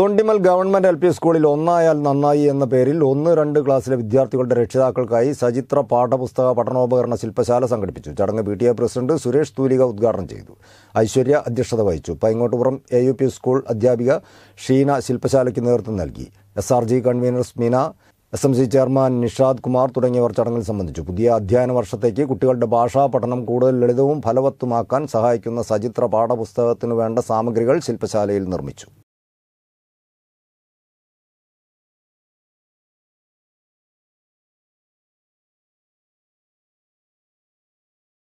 തൊണ്ടിമൽ government L P സ്കൂളിൽ ഒന്നായാൽ നന്നായി എന്ന പേരിൽ ഒന്ന് രണ്ട് ക്ലാസ്സിലെ വിദ്യാർത്ഥികളുടെ രക്ഷിതാക്കൾക്കായി സചിത്ര പാഠപുസ്തക പഠനോപകരണ ശില്പശാല സംഘടിപ്പിച്ചു ചടങ്ങ് P T A president Suresh Thoolika ഉദ്ഘാടനം ചെയ്തു ഐശ്വര്യ അധ്യക്ഷത വഹിച്ചു Paingottupuram A U P school അധ്യാപിക ഷീന ശില്പശാലയ്ക്ക് നേതൃത്വം നൽകി S R G convener Smina S M C chairman Nishad Kumar തുടങ്ങിയവർ ചടങ്ങിൽ സംബന്ധിച്ചു പുതിയ അധ്യയന വർഷത്തേക്ക് കുട്ടികളുടെ ഭാഷാ പഠനം കൂടുതൽ ലളിതവും ഫലവത്തുമാക്കാൻ സഹായിക്കുന്ന സചിത്ര പാഠപുസ്തകത്തിനു വേണ്ട സാമഗ്രികൾ ശില്പശാലയിൽ നിർമ്മിച്ചു